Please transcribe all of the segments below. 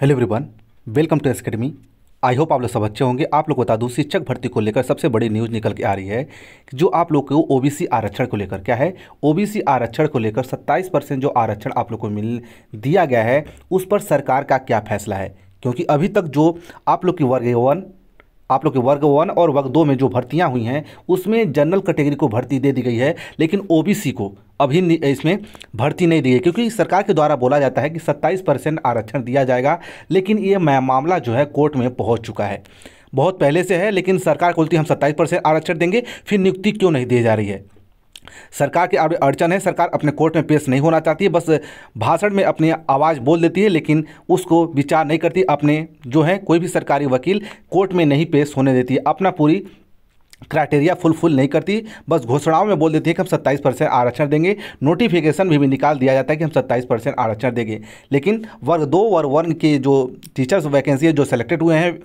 hello everyone welcome to S academy I hope आप लोग सब अच्छे होंगे आप लोग बता दूं शिक्षक भर्ती को लेकर सबसे बड़ी न्यूज़ निकल के आ रही है कि जो आप लोग को ओबीसी आरक्षण को लेकर क्या है ओबीसी आरक्षण को लेकर 27 परसेंट जो आरक्षण आप लोग को मिल दिया गया है उस पर सरकार का क्या फैसला है क्योंकि अभी तक जो आप लोग की वर्ग वन आप लोग के वर्ग वन और वर्ग दो में जो भर्तियां हुई हैं उसमें जनरल कैटेगरी को भर्ती दे दी गई है लेकिन ओबीसी को अभी इसमें भर्ती नहीं दी है क्योंकि सरकार के द्वारा बोला जाता है कि 27 परसेंट आरक्षण दिया जाएगा लेकिन ये मामला जो है कोर्ट में पहुंच चुका है बहुत पहले से है लेकिन सरकार बोलती हम सत्ताईस परसेंट आरक्षण देंगे फिर नियुक्ति क्यों नहीं दी जा रही है सरकार की अड़चन है सरकार अपने कोर्ट में पेश नहीं होना चाहती है बस भाषण में अपनी आवाज़ बोल देती है लेकिन उसको विचार नहीं करती अपने जो है कोई भी सरकारी वकील कोर्ट में नहीं पेश होने देती है अपना पूरी क्राइटेरिया फुलफिल नहीं करती बस घोषणाओं में बोल देती है कि हम 27 परसेंट आरक्षण देंगे नोटिफिकेशन भी, भी निकाल दिया जाता है कि हम 27 परसेंट आरक्षण देंगे लेकिन वर्ग दो वर्ग वन के जो टीचर्स वैकेंसी है जो सेलेक्टेड हुए हैं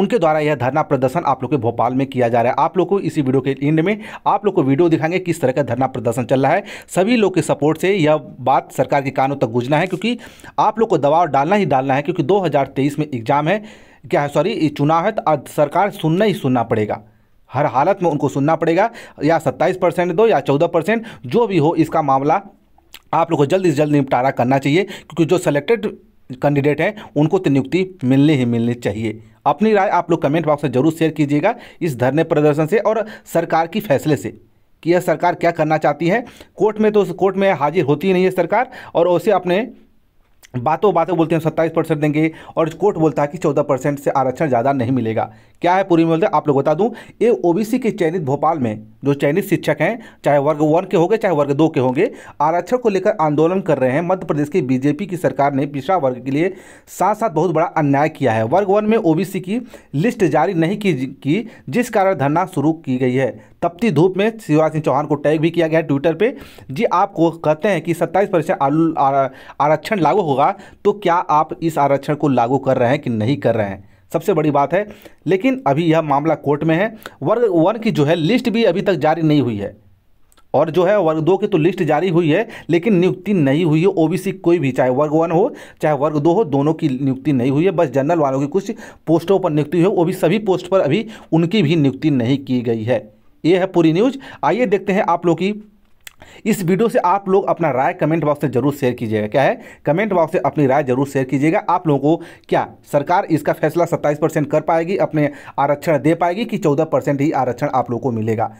उनके द्वारा यह धरना प्रदर्शन आप लोग के भोपाल में किया जा रहा है आप लोग को इसी वीडियो के एंड में आप लोग को वीडियो दिखाएंगे किस तरह का धरना प्रदर्शन चल रहा है सभी लोग के सपोर्ट से यह बात सरकार के कानों तक गुजना है क्योंकि आप लोग को दबाव डालना ही डालना है क्योंकि दो में एग्ज़ाम है क्या है सॉरी चुनाव है तो सरकार सुनना ही सुनना पड़ेगा हर हालत में उनको सुनना पड़ेगा या सत्ताईस परसेंट दो या चौदह परसेंट जो भी हो इसका मामला आप लोग को जल्द से जल्द निपटारा करना चाहिए क्योंकि जो सेलेक्टेड कैंडिडेट हैं उनको तो नियुक्ति मिलनी ही मिलनी चाहिए अपनी राय आप लोग कमेंट बॉक्स में जरूर शेयर कीजिएगा इस धरने प्रदर्शन से और सरकार की फैसले से कि यह सरकार क्या करना चाहती है कोर्ट में तो कोर्ट में हाजिर होती ही नहीं है सरकार और उसे अपने बातों बातें बोलते हैं सत्ताईस परसेंट देंगे और कोर्ट बोलता है कि चौदह परसेंट से आरक्षण ज़्यादा नहीं मिलेगा क्या है पूरी हैं आप लोग बता दूं ये ओबीसी के चयनित भोपाल में जो चयनित शिक्षक हैं चाहे वर्ग वन के होंगे चाहे वर्ग दो के होंगे आरक्षण को लेकर आंदोलन कर रहे हैं मध्य प्रदेश की बीजेपी की सरकार ने पिछड़ा वर्ग के लिए साथ साथ बहुत बड़ा अन्याय किया है वर्ग वन में ओ की लिस्ट जारी नहीं की, की जिस कारण धरना शुरू की गई है तपती धूप में शिवराज सिंह चौहान को टैग भी किया गया है ट्विटर पर जी आपको कहते हैं कि सत्ताईस परसेंट आरक्षण लागू होगा होगा तो क्या आप इस आरक्षण को लागू कर रहे हैं कि नहीं कर रहे हैं सबसे बड़ी बात है लेकिन अभी यह मामला कोर्ट में है वर्ग वन की जो है लिस्ट भी अभी तक जारी नहीं हुई है और जो है वर्ग दो की तो लिस्ट जारी हुई है लेकिन नियुक्ति नहीं हुई है ओबीसी कोई भी चाहे वर्ग वन हो चाहे वर्ग दो हो दोनों की नियुक्ति नहीं हुई है बस जनरल वालों की कुछ पोस्टों पर नियुक्ति हुई है वो भी सभी पोस्ट पर अभी उनकी भी नियुक्ति नहीं की गई है ये है पूरी न्यूज़ आइए देखते हैं आप लोग की इस वीडियो से आप लोग अपना राय कमेंट बॉक्स में जरूर शेयर कीजिएगा क्या है कमेंट बॉक्स से अपनी राय जरूर शेयर कीजिएगा आप लोगों को क्या सरकार इसका फैसला 27 परसेंट कर पाएगी अपने आरक्षण दे पाएगी कि 14 परसेंट ही आरक्षण आप लोगों को मिलेगा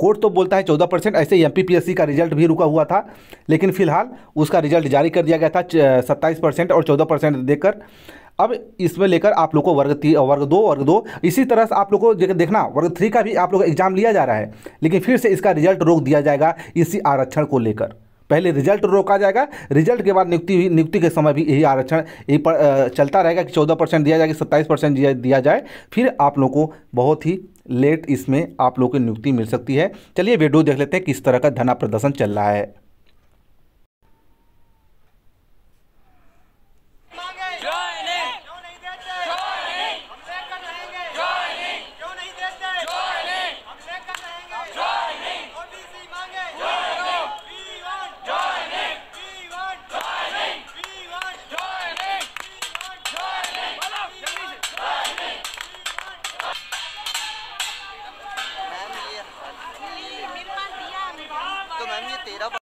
कोर्ट तो बोलता है चौदह परसेंट ऐसे एम पी का रिजल्ट भी रुका हुआ था लेकिन फिलहाल उसका रिजल्ट जारी कर दिया गया था सत्ताईस परसेंट और चौदह परसेंट देकर अब इसमें लेकर आप लोग को वर्ग तीन वर्ग दो वर्ग दो इसी तरह से आप लोग को देखना वर्ग थ्री का भी आप लोग एग्जाम लिया जा रहा है लेकिन फिर से इसका रिजल्ट रोक दिया जाएगा इसी आरक्षण को लेकर पहले रिजल्ट रोका जाएगा रिजल्ट के बाद नियुक्ति नियुक्ति के समय भी यही आरक्षण यही पर, चलता रहेगा कि चौदह परसेंट दिया जाए कि सत्ताईस परसेंट दिया जाए फिर आप लोगों को बहुत ही लेट इसमें आप लोगों को नियुक्ति मिल सकती है चलिए वीडियो देख लेते हैं किस तरह का धना प्रदर्शन चल रहा है